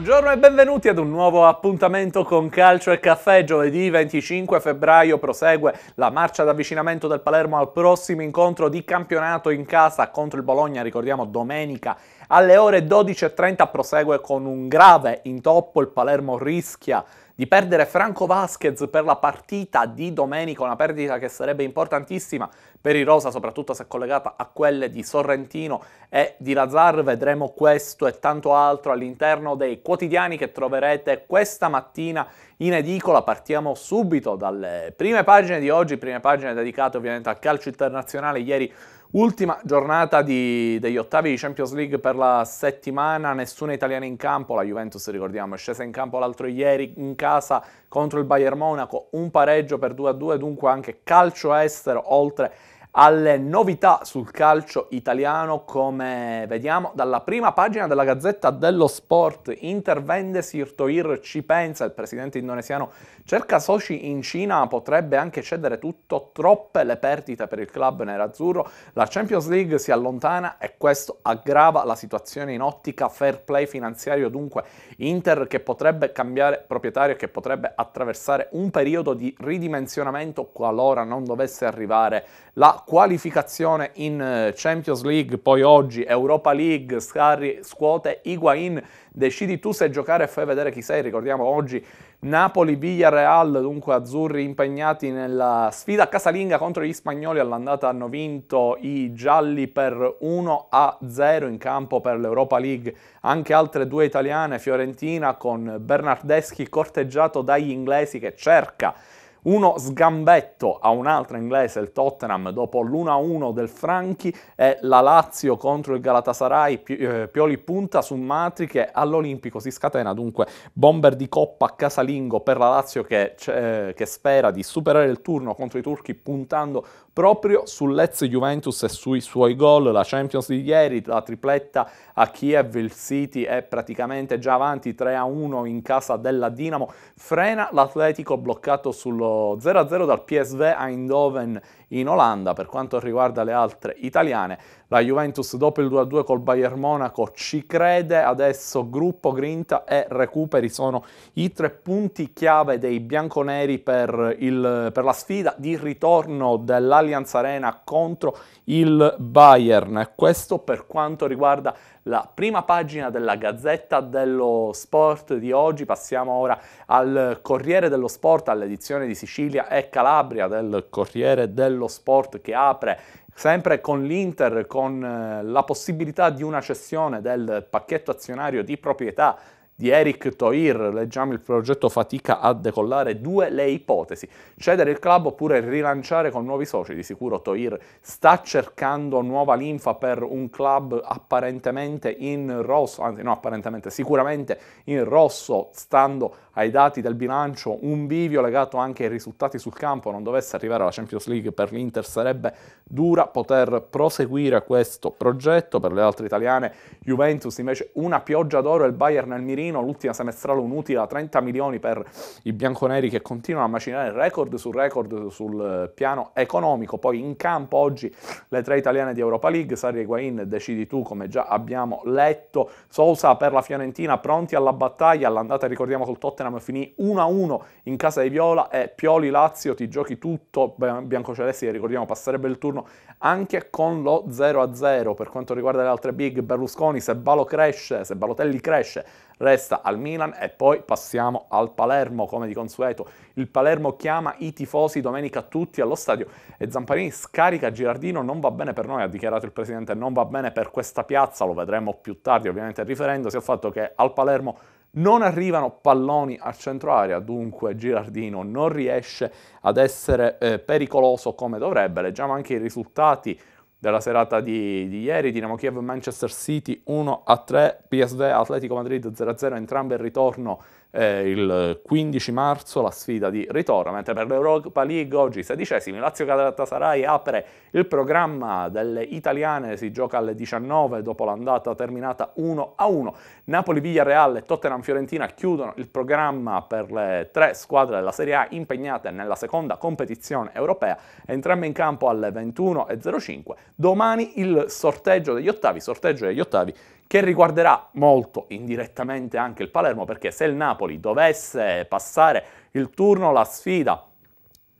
buongiorno e benvenuti ad un nuovo appuntamento con Calcio e Caffè. Giovedì 25 febbraio prosegue la marcia d'avvicinamento del Palermo al prossimo incontro di campionato in casa contro il Bologna, ricordiamo domenica alle ore 12.30 prosegue con un grave intoppo, il Palermo rischia di perdere Franco Vasquez per la partita di domenica, una perdita che sarebbe importantissima per i Rosa, soprattutto se collegata a quelle di Sorrentino e di Lazar. Vedremo questo e tanto altro all'interno dei quotidiani che troverete questa mattina in edicola. Partiamo subito dalle prime pagine di oggi, prime pagine dedicate ovviamente al calcio internazionale. Ieri Ultima giornata di, degli ottavi di Champions League per la settimana, nessuna italiana in campo, la Juventus ricordiamo è scesa in campo l'altro ieri in casa contro il Bayern Monaco, un pareggio per 2-2, dunque anche calcio estero oltre alle novità sul calcio italiano come vediamo dalla prima pagina della Gazzetta dello Sport. Intervende Sirtoir, ci pensa, il presidente indonesiano cerca soci in Cina, potrebbe anche cedere tutto, troppe le perdite per il club nerazzurro, la Champions League si allontana e questo aggrava la situazione in ottica fair play finanziario, dunque Inter che potrebbe cambiare proprietario che potrebbe attraversare un periodo di ridimensionamento qualora non dovesse arrivare la qualificazione in eh, Champions League, poi oggi Europa League, Scarri scuote Higuain, decidi tu se giocare e fai vedere chi sei, ricordiamo oggi Napoli, Villarreal, dunque azzurri impegnati nella sfida casalinga contro gli spagnoli, all'andata hanno vinto i gialli per 1 a 0 in campo per l'Europa League, anche altre due italiane, Fiorentina con Bernardeschi corteggiato dagli inglesi che cerca uno sgambetto a un altro inglese, il Tottenham, dopo l'1-1 del Franchi e la Lazio contro il Galatasaray, eh, Pioli punta su Matri che all'Olimpico si scatena, dunque bomber di coppa a casalingo per la Lazio che, eh, che spera di superare il turno contro i turchi puntando proprio sull'ex Juventus e sui suoi gol, la Champions di ieri, la tripletta a Kiev, il City è praticamente già avanti 3-1 in casa della Dinamo, frena l'Atletico bloccato sullo vinto 0-0 dal PSV Eindhoven in Olanda. Per quanto riguarda le altre italiane, la Juventus dopo il 2-2 col Bayern Monaco ci crede, adesso gruppo grinta e recuperi sono i tre punti chiave dei bianconeri per, il, per la sfida di ritorno dell'Allianz Arena contro il Bayern. Questo per quanto riguarda la prima pagina della Gazzetta dello Sport di oggi. Passiamo ora al Corriere dello Sport, all'edizione di Sicilia e Calabria del Corriere dello Sport che apre Sempre con l'Inter, con eh, la possibilità di una cessione del pacchetto azionario di proprietà di Eric Toir, leggiamo il progetto fatica a decollare, due le ipotesi, cedere il club oppure rilanciare con nuovi soci, di sicuro Toir sta cercando nuova linfa per un club apparentemente in rosso, anzi no apparentemente, sicuramente in rosso, stando ai dati del bilancio, un bivio legato anche ai risultati sul campo, non dovesse arrivare alla Champions League per l'Inter sarebbe dura poter proseguire questo progetto, per le altre italiane Juventus invece una pioggia d'oro e il Bayern al mirino, Torino, l'ultima semestrale un'utile a 30 milioni per i bianconeri che continuano a macinare record su record sul eh, piano economico. Poi in campo oggi le tre italiane di Europa League, Sarri Guain, decidi tu come già abbiamo letto, Sousa per la Fiorentina pronti alla battaglia, all'andata ricordiamo col Tottenham finì 1-1 in casa di Viola e Pioli Lazio ti giochi tutto, biancocelesti che ricordiamo passerebbe il turno anche con lo 0-0 per quanto riguarda le altre big Berlusconi se Balo cresce, se Balotelli cresce resta al Milan e poi passiamo al Palermo come di consueto. Il Palermo chiama i tifosi domenica tutti allo stadio e Zamparini scarica Girardino, non va bene per noi, ha dichiarato il presidente, non va bene per questa piazza, lo vedremo più tardi ovviamente riferendosi al fatto che al Palermo non arrivano palloni a centro area, dunque Girardino non riesce ad essere eh, pericoloso come dovrebbe. Leggiamo anche i risultati della serata di, di ieri, Dinamo Kiev Manchester City 1-3, PSV Atletico Madrid 0-0, entrambe il ritorno eh, il 15 marzo la sfida di ritorno, mentre per l'Europa League oggi sedicesimi, Lazio Galatasaray apre il programma delle italiane, si gioca alle 19 dopo l'andata terminata 1-1, Napoli Villareal e Tottenham Fiorentina chiudono il programma per le tre squadre della Serie A impegnate nella seconda competizione europea, entrambe in campo alle 21.05, domani il sorteggio degli ottavi, sorteggio degli ottavi che riguarderà molto indirettamente anche il Palermo, perché se il Napoli dovesse passare il turno, la sfida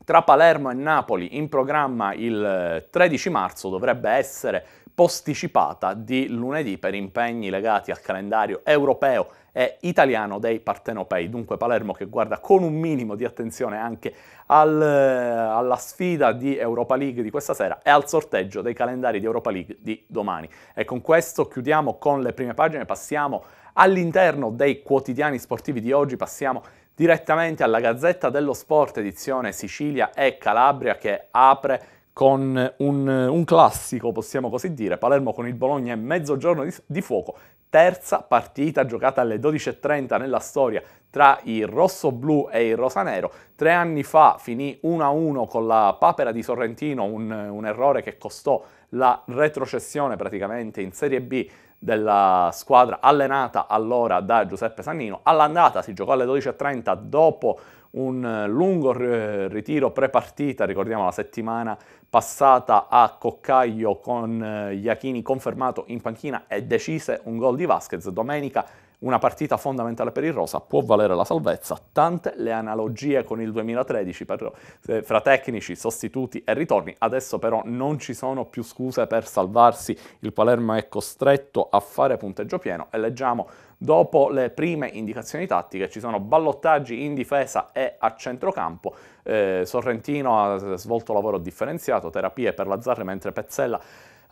tra Palermo e Napoli in programma il 13 eh, marzo dovrebbe essere posticipata di lunedì per impegni legati al calendario europeo e italiano dei partenopei. Dunque Palermo che guarda con un minimo di attenzione anche al, eh, alla sfida di Europa League di questa sera e al sorteggio dei calendari di Europa League di domani. E con questo chiudiamo con le prime pagine, passiamo all'interno dei quotidiani sportivi di oggi, passiamo direttamente alla Gazzetta dello Sport edizione Sicilia e Calabria che apre con un, un, classico, possiamo così dire, Palermo con il Bologna e mezzogiorno di, di fuoco, terza partita giocata alle 12.30 nella storia tra il rosso-blu e il rosanero. Tre anni fa finì 1-1 con la papera di Sorrentino, un, un errore che costò la retrocessione praticamente in Serie B della squadra allenata allora da Giuseppe Sannino. All'andata si giocò alle 12.30 dopo un eh, lungo eh, ritiro pre-partita, ricordiamo la settimana passata a Coccaglio con eh, Iachini confermato in panchina e decise un gol di Vasquez. Domenica una partita fondamentale per il Rosa può valere la salvezza, tante le analogie con il 2013 per, eh, fra tecnici, sostituti e ritorni, adesso però non ci sono più scuse per salvarsi, il Palermo è costretto a fare punteggio pieno e leggiamo dopo le prime indicazioni tattiche ci sono ballottaggi in difesa e a centrocampo, eh, Sorrentino ha svolto lavoro differenziato, terapie per Lazzarre mentre Pezzella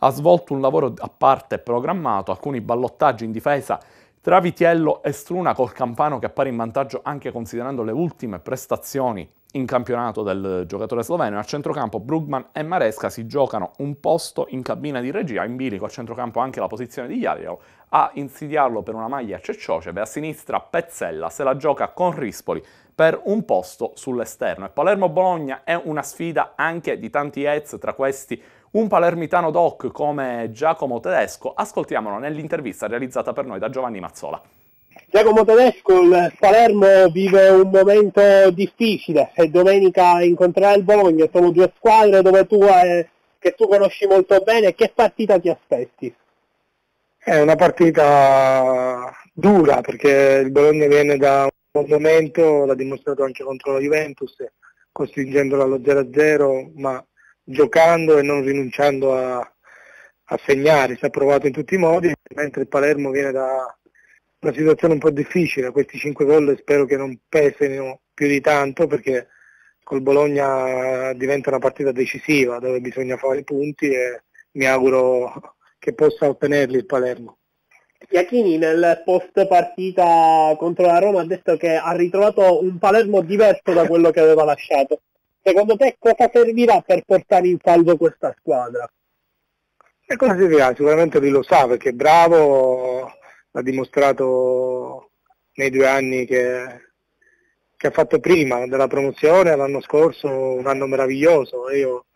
ha svolto un lavoro a parte programmato, alcuni ballottaggi in difesa tra Vitiello e Struna col Campano che appare in vantaggio anche considerando le ultime prestazioni in campionato del giocatore sloveno. A centrocampo Brugman e Maresca si giocano un posto in cabina di regia, in bilico a centrocampo anche la posizione di Ialio, a insidiarlo per una maglia a Cecciocebe, a sinistra Pezzella se la gioca con Rispoli per un posto sull'esterno. E Palermo-Bologna è una sfida anche di tanti heads, tra questi un palermitano doc come Giacomo Tedesco, ascoltiamolo nell'intervista realizzata per noi da Giovanni Mazzola. Giacomo Tedesco, il Palermo vive un momento difficile e domenica incontrerà il Bologna, sono due squadre dove tu, eh, che tu conosci molto bene, che partita ti aspetti? È una partita dura perché il Bologna viene da un buon momento, l'ha dimostrato anche contro la Juventus, costringendola allo 0-0, ma giocando e non rinunciando a, a segnare, si è provato in tutti i modi, mentre il Palermo viene da una situazione un po' difficile, questi 5 gol spero che non pesino più di tanto perché col Bologna diventa una partita decisiva dove bisogna fare i punti e mi auguro che possa ottenerli il Palermo. Iachini nel post partita contro la Roma ha detto che ha ritrovato un Palermo diverso da quello che aveva lasciato secondo te cosa servirà per portare in salvo questa squadra? E cosa servirà? Sicuramente lui lo sa perché è bravo, l'ha dimostrato nei due anni che, che ha fatto prima della promozione, l'anno scorso un anno meraviglioso. Io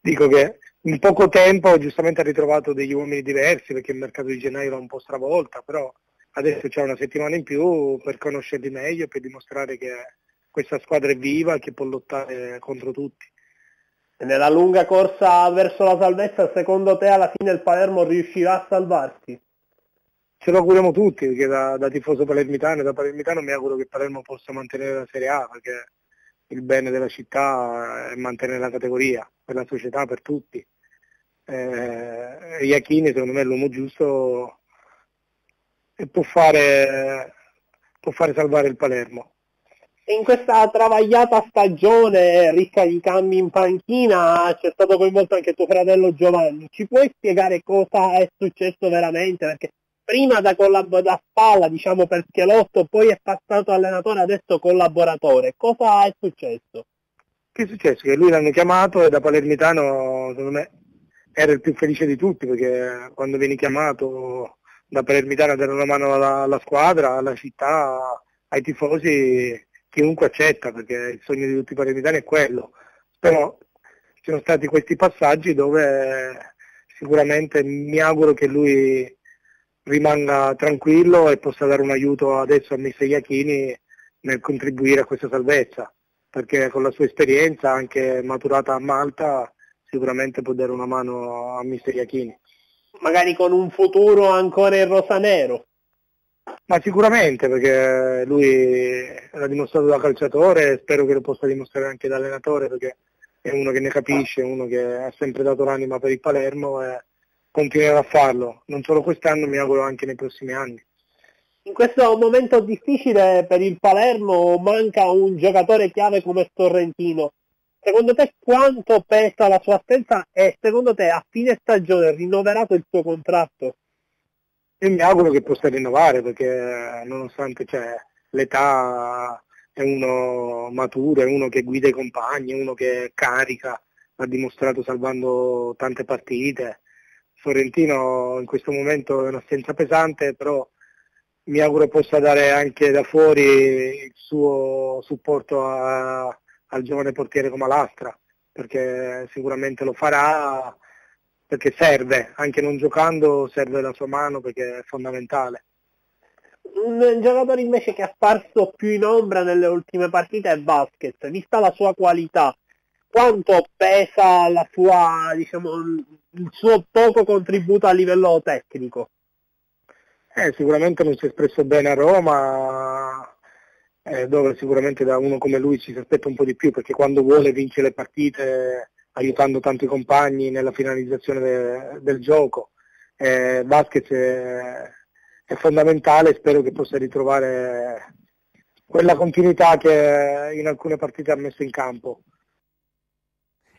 dico che in poco tempo giustamente ha ritrovato degli uomini diversi perché il mercato di gennaio l'ha un po' stravolta, però adesso c'è una settimana in più per conoscerli meglio e per dimostrare che È, questa squadra è viva, che può lottare contro tutti. Nella lunga corsa verso la salvezza, secondo te alla fine il Palermo riuscirà a salvarsi? Ce lo auguriamo tutti, perché da, da tifoso palermitano e da palermitano mi auguro che Palermo possa mantenere la Serie A, perché il bene della città è mantenere la categoria, per la società, per tutti. Eh, Iachini secondo me è l'uomo giusto e può fare, può fare salvare il Palermo in questa travagliata stagione ricca di cambi in panchina c'è stato coinvolto anche tuo fratello Giovanni. Ci puoi spiegare cosa è successo veramente? Perché prima da, collab- da spalla, diciamo per Schelotto, poi è passato allenatore, adesso collaboratore. Cosa è successo? Che è successo? Che lui l'hanno chiamato e da palermitano, secondo me, era il più felice di tutti perché quando vieni chiamato da palermitano a dare una mano alla, alla squadra, alla città, ai tifosi chiunque accetta, perché il sogno di tutti i palermitani è quello, però ci sono stati questi passaggi dove eh, sicuramente mi auguro che lui rimanga tranquillo e possa dare un aiuto adesso a Mr. Iachini nel contribuire a questa salvezza, perché con la sua esperienza anche maturata a Malta sicuramente può dare una mano a Mr. Iachini. Magari con un futuro ancora in rosanero. Ma sicuramente perché lui l'ha dimostrato da calciatore e spero che lo possa dimostrare anche da allenatore perché è uno che ne capisce, uno che ha sempre dato l'anima per il Palermo e continuerà a farlo, non solo quest'anno, mi auguro anche nei prossimi anni. In questo momento difficile per il Palermo manca un giocatore chiave come Sorrentino. Secondo te quanto pesa la sua assenza e secondo te a fine stagione rinnoverà il suo contratto? e mi auguro che possa rinnovare perché eh, nonostante cioè, l'età è uno maturo, è uno che guida i compagni, è uno che carica, ha dimostrato salvando tante partite. Sorrentino in questo momento è un'assenza pesante, però mi auguro possa dare anche da fuori il suo supporto a, al giovane portiere come Alastra, perché sicuramente lo farà, perché serve, anche non giocando serve la sua mano perché è fondamentale. Un giocatore invece che è apparso più in ombra nelle ultime partite è Basket, vista la sua qualità, quanto pesa sua, diciamo, il suo poco contributo a livello tecnico? Eh, sicuramente non si è espresso bene a Roma, eh, dove sicuramente da uno come lui ci si aspetta un po' di più, perché quando vuole vince le partite aiutando tanti compagni nella finalizzazione de, del gioco. Eh, Vasquez è, eh, è fondamentale e spero che possa ritrovare quella continuità che in alcune partite ha messo in campo.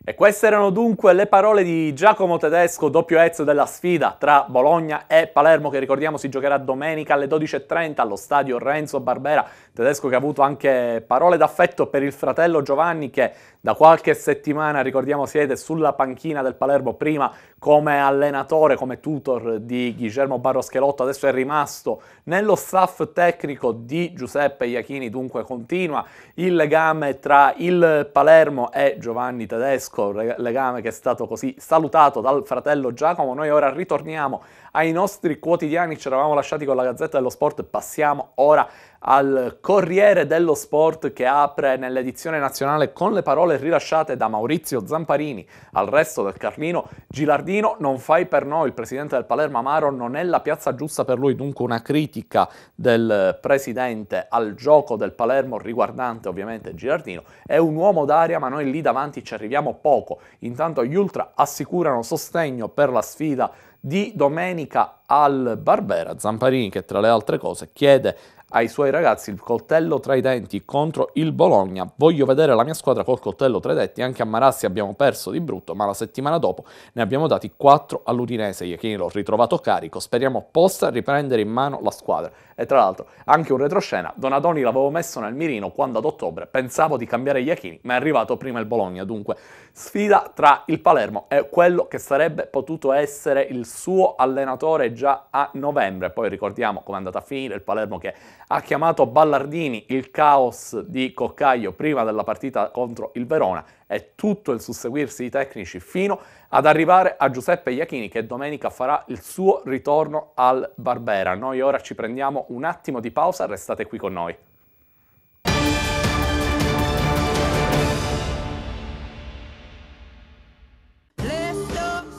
E queste erano dunque le parole di Giacomo Tedesco, doppio ezzo della sfida tra Bologna e Palermo, che ricordiamo si giocherà domenica alle 12.30 allo stadio Renzo Barbera. Tedesco che ha avuto anche parole d'affetto per il fratello Giovanni, che da qualche settimana, ricordiamo, siede sulla panchina del Palermo, prima come allenatore, come tutor di Guillermo Barroschelotto, adesso è rimasto nello staff tecnico di Giuseppe Iachini, dunque continua il legame tra il Palermo e Giovanni Tedesco Ecco, legame che è stato così salutato dal fratello Giacomo, noi ora ritorniamo ai nostri quotidiani, ci eravamo lasciati con la Gazzetta dello Sport, passiamo ora al Corriere dello Sport che apre nell'edizione nazionale con le parole rilasciate da Maurizio Zamparini al resto del Carlino. Gilardino non fai per noi, il presidente del Palermo Amaro non è la piazza giusta per lui, dunque una critica del presidente al gioco del Palermo riguardante ovviamente Gilardino. È un uomo d'aria ma noi lì davanti ci arriviamo poco. Intanto gli Ultra assicurano sostegno per la sfida di domenica al Barbera. Zamparini che tra le altre cose chiede ai suoi ragazzi il coltello tra i denti contro il Bologna. Voglio vedere la mia squadra col coltello tra i denti. Anche a Marassi abbiamo perso di brutto, ma la settimana dopo ne abbiamo dati 4 all'Udinese. Iachini l'ho ritrovato carico. Speriamo possa riprendere in mano la squadra. E tra l'altro, anche un retroscena. Donadoni l'avevo messo nel mirino quando ad ottobre pensavo di cambiare Iachini, ma è arrivato prima il Bologna. Dunque, sfida tra il Palermo e quello che sarebbe potuto essere il suo allenatore già a novembre. Poi ricordiamo come è andata a finire il Palermo che ha chiamato Ballardini il caos di Coccaio prima della partita contro il Verona e tutto il susseguirsi di tecnici fino ad arrivare a Giuseppe Iachini che domenica farà il suo ritorno al Barbera. Noi ora ci prendiamo un attimo di pausa, restate qui con noi.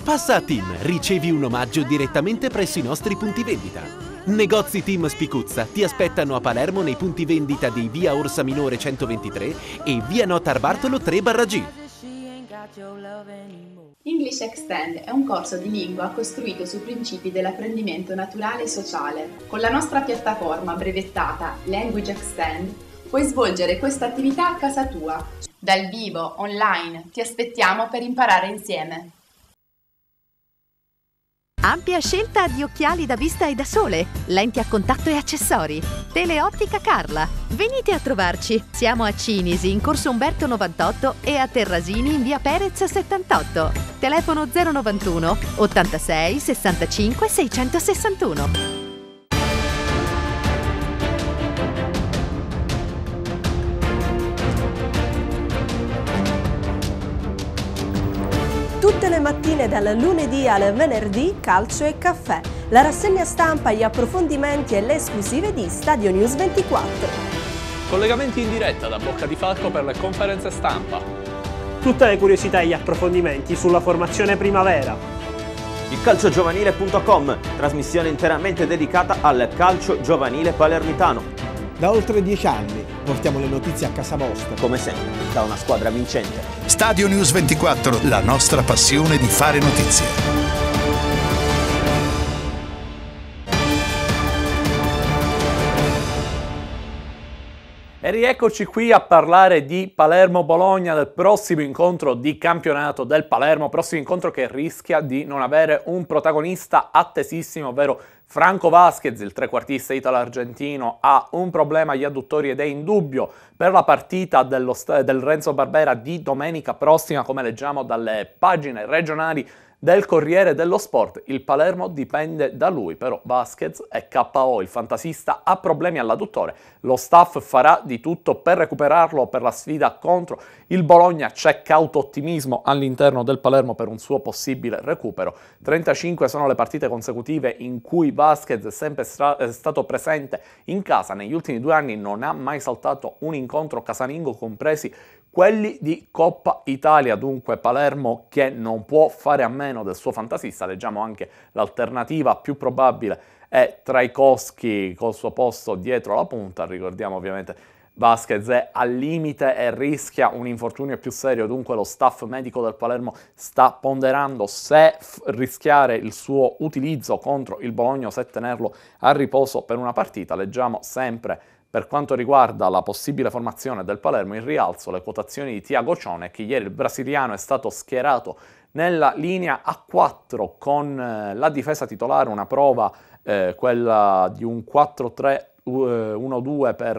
Passa a Team, ricevi un omaggio direttamente presso i nostri punti vendita. Negozi Team Spicuzza ti aspettano a Palermo nei punti vendita di Via Orsa Minore 123 e Via Notar Bartolo 3 G. English Extend è un corso di lingua costruito sui principi dell'apprendimento naturale e sociale. Con la nostra piattaforma brevettata Language Extend puoi svolgere questa attività a casa tua. Dal vivo, online, ti aspettiamo per imparare insieme. Ampia scelta di occhiali da vista e da sole, lenti a contatto e accessori. Teleottica Carla. Venite a trovarci. Siamo a Cinisi in corso Umberto 98 e a Terrasini in via Perez 78. Telefono 091 86 65 661. disponibile dal lunedì al venerdì Calcio e Caffè, la rassegna stampa, gli approfondimenti e le esclusive di Stadio News 24. Collegamenti in diretta da Bocca di Falco per le conferenze stampa. Tutte le curiosità e gli approfondimenti sulla formazione primavera. Il calciogiovanile.com, trasmissione interamente dedicata al calcio giovanile palermitano. Da oltre dieci anni Portiamo le notizie a casa vostra. Come sempre, da una squadra vincente. Stadio News 24, la nostra passione di fare notizie. E rieccoci qui a parlare di Palermo-Bologna, del prossimo incontro di campionato del Palermo, prossimo incontro che rischia di non avere un protagonista attesissimo, ovvero Franco Vasquez, il trequartista italo-argentino, ha un problema agli adduttori ed è in dubbio per la partita del Renzo Barbera di domenica prossima, come leggiamo dalle pagine regionali del Corriere dello Sport il Palermo dipende da lui, però Vasquez è KO, il fantasista, ha problemi all'adduttore. Lo staff farà di tutto per recuperarlo per la sfida contro il Bologna. C'è cauto ottimismo all'interno del Palermo per un suo possibile recupero. 35 sono le partite consecutive in cui Vasquez è sempre è eh, stato presente in casa. Negli ultimi due anni non ha mai saltato un incontro casalingo, compresi quelli di Coppa Italia, dunque Palermo che non può fare a meno del suo fantasista, leggiamo anche l'alternativa più probabile è Traikowski col suo posto dietro la punta, ricordiamo ovviamente Vasquez è al limite e rischia un infortunio più serio, dunque lo staff medico del Palermo sta ponderando se rischiare il suo utilizzo contro il Bologna o se tenerlo a riposo per una partita, leggiamo sempre per quanto riguarda la possibile formazione del Palermo, in rialzo le quotazioni di Tiago Cione, che ieri il brasiliano è stato schierato nella linea A4 con eh, la difesa titolare, una prova eh, quella di un 4-3 1-2 eh, per,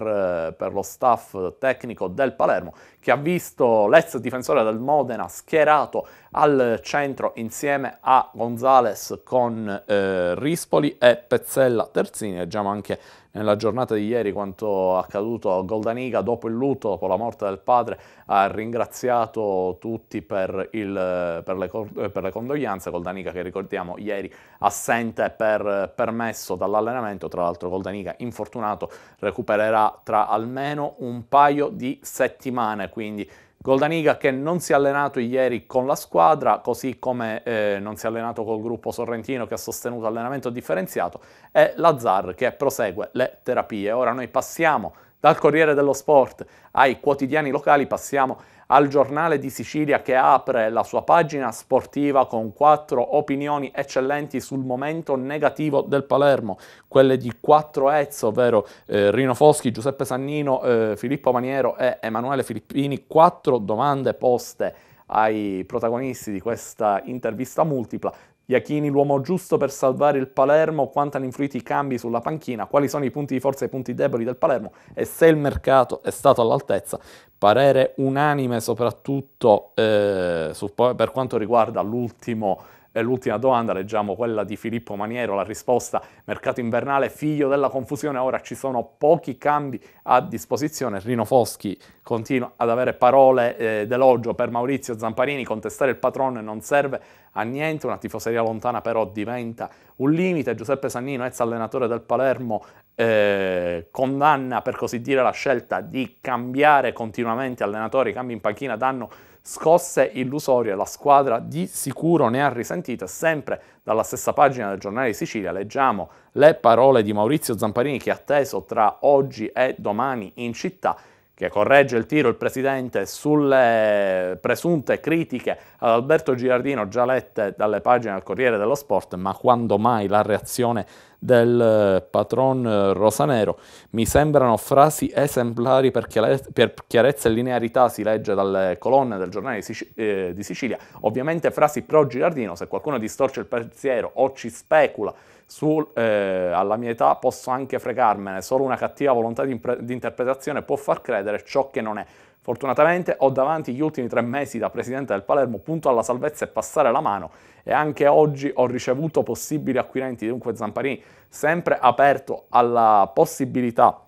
eh, per, lo staff tecnico del Palermo, che ha visto l'ex difensore del Modena schierato al centro insieme a Gonzales con eh, Rispoli e Pezzella Terzini. Leggiamo anche nella giornata di ieri quanto accaduto a Goldaniga dopo il lutto, dopo la morte del padre, ha ringraziato tutti per, il, per, le, eh, per le, condoglianze. Goldaniga che ricordiamo ieri assente per permesso dall'allenamento, tra l'altro Goldaniga infortunato recupererà tra almeno un paio di settimane, quindi Goldaniga che non si è allenato ieri con la squadra, così come eh, non si è allenato col gruppo sorrentino che ha sostenuto allenamento differenziato, e Lazzar che prosegue le terapie. Ora noi passiamo dal Corriere dello Sport ai quotidiani locali, passiamo al giornale di Sicilia che apre la sua pagina sportiva con quattro opinioni eccellenti sul momento negativo del Palermo, quelle di quattro Ezzo, ovvero eh, Rino Foschi, Giuseppe Sannino, eh, Filippo Maniero e Emanuele Filippini, quattro domande poste ai protagonisti di questa intervista multipla Iachini l'uomo giusto per salvare il Palermo, quanto hanno influito i cambi sulla panchina, quali sono i punti di forza e i punti deboli del Palermo e se il mercato è stato all'altezza. Parere unanime soprattutto eh, su, per quanto riguarda l'ultimo l'ultima domanda, leggiamo quella di Filippo Maniero, la risposta mercato invernale, figlio della confusione, ora ci sono pochi cambi a disposizione, Rino Foschi continua ad avere parole eh, d'elogio per Maurizio Zamparini, contestare il patrone non serve a niente, una tifoseria lontana però diventa un limite, Giuseppe Sannino, ex allenatore del Palermo, eh, condanna per così dire la scelta di cambiare continuamente allenatori, cambi in panchina danno scosse illusorie, la squadra di sicuro ne ha risentito. Sempre dalla stessa pagina del giornale di Sicilia leggiamo le parole di Maurizio Zamparini che è atteso tra oggi e domani in città che corregge il tiro il presidente sulle presunte critiche ad Alberto Girardino già lette dalle pagine del Corriere dello Sport, ma quando mai la reazione del eh, patron eh, rosanero. Mi sembrano frasi esemplari per, chiarezza e linearità, si legge dalle colonne del giornale eh, di, Sicilia. Ovviamente frasi pro Girardino, se qualcuno distorce il pensiero o ci specula su, eh, alla mia età posso anche fregarmene, solo una cattiva volontà di, di interpretazione può far credere ciò che non è. Fortunatamente ho davanti gli ultimi tre mesi da presidente del Palermo, punto alla salvezza e passare la mano e anche oggi ho ricevuto possibili acquirenti, dunque Zamparini sempre aperto alla possibilità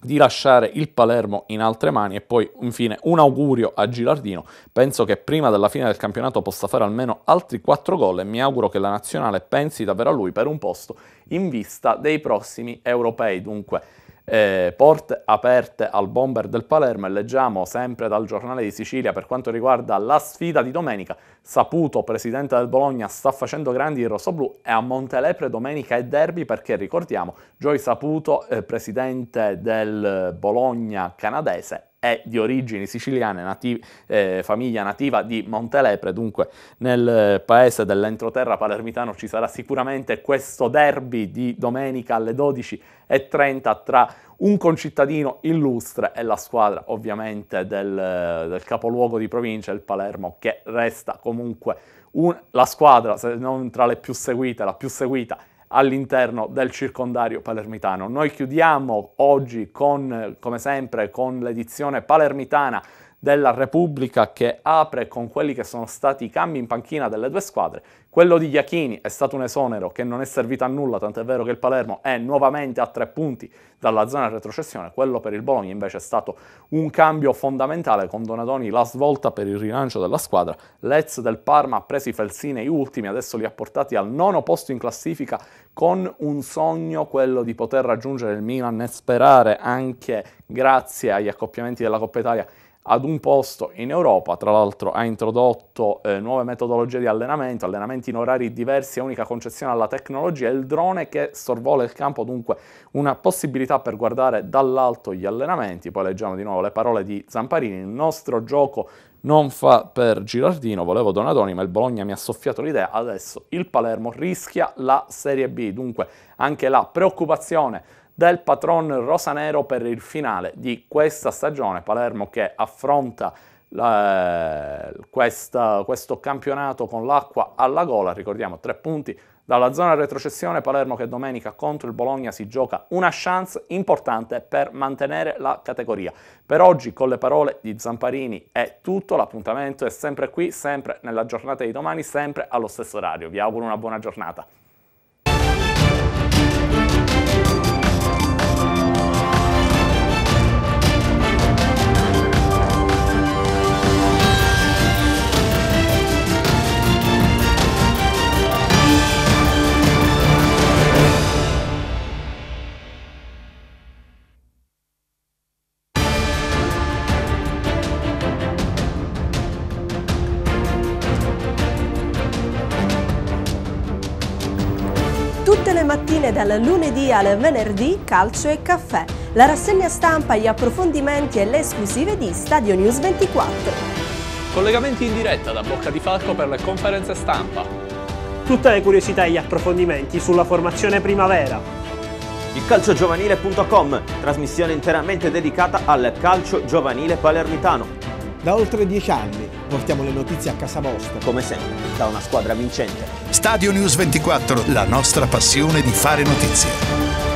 di lasciare il Palermo in altre mani e poi infine un augurio a Gilardino, penso che prima della fine del campionato possa fare almeno altri quattro gol e mi auguro che la nazionale pensi davvero a lui per un posto in vista dei prossimi europei, dunque eh, porte aperte al bomber del Palermo e leggiamo sempre dal giornale di Sicilia per quanto riguarda la sfida di domenica. Saputo, presidente del Bologna, sta facendo grandi il rossoblù e a Montelepre domenica è derby perché ricordiamo Joy Saputo, eh, presidente del Bologna canadese, è di origini siciliane, nativ eh, famiglia nativa di Montelepre, dunque nel eh, paese dell'entroterra palermitano ci sarà sicuramente questo derby di domenica alle 12.30 tra un concittadino illustre e la squadra ovviamente del, eh, del capoluogo di provincia, il Palermo, che resta comunque un, la squadra, se non tra le più seguite, la più seguita all'interno del circondario palermitano. Noi chiudiamo oggi con, come sempre, con l'edizione palermitana della Repubblica che apre con quelli che sono stati i cambi in panchina delle due squadre. Quello di Iachini è stato un esonero che non è servito a nulla, tant'è vero che il Palermo è nuovamente a tre punti dalla zona retrocessione. Quello per il Bologna invece è stato un cambio fondamentale con Donadoni la svolta per il rilancio della squadra. L'Ez del Parma ha preso i Felsini ultimi, adesso li ha portati al nono posto in classifica con un sogno, quello di poter raggiungere il Milan e sperare anche grazie agli accoppiamenti della Coppa Italia ad un posto in Europa, tra l'altro ha introdotto eh, nuove metodologie di allenamento, allenamenti in orari diversi e unica concezione alla tecnologia, il drone che sorvola il campo, dunque una possibilità per guardare dall'alto gli allenamenti, poi leggiamo di nuovo le parole di Zamparini, il nostro gioco non fa per Girardino, volevo Donadoni, ma il Bologna mi ha soffiato l'idea, adesso il Palermo rischia la Serie B, dunque anche la preoccupazione del patron rosanero per il finale di questa stagione. Palermo che affronta la, eh, questa, questo campionato con l'acqua alla gola, ricordiamo tre punti dalla zona retrocessione Palermo che domenica contro il Bologna si gioca una chance importante per mantenere la categoria. Per oggi con le parole di Zamparini è tutto, l'appuntamento è sempre qui, sempre nella giornata di domani, sempre allo stesso orario. Vi auguro una buona giornata. mattine dal lunedì al venerdì Calcio e Caffè, la rassegna stampa, gli approfondimenti e le esclusive di Stadio News 24. Collegamenti in diretta da Bocca di Falco per le conferenze stampa. Tutte le curiosità e gli approfondimenti sulla formazione primavera. Il calciogiovanile.com, trasmissione interamente dedicata al calcio giovanile palermitano. Da oltre dieci anni Portiamo le notizie a casa vostra. Come sempre, da una squadra vincente. Stadio News 24, la nostra passione di fare notizie.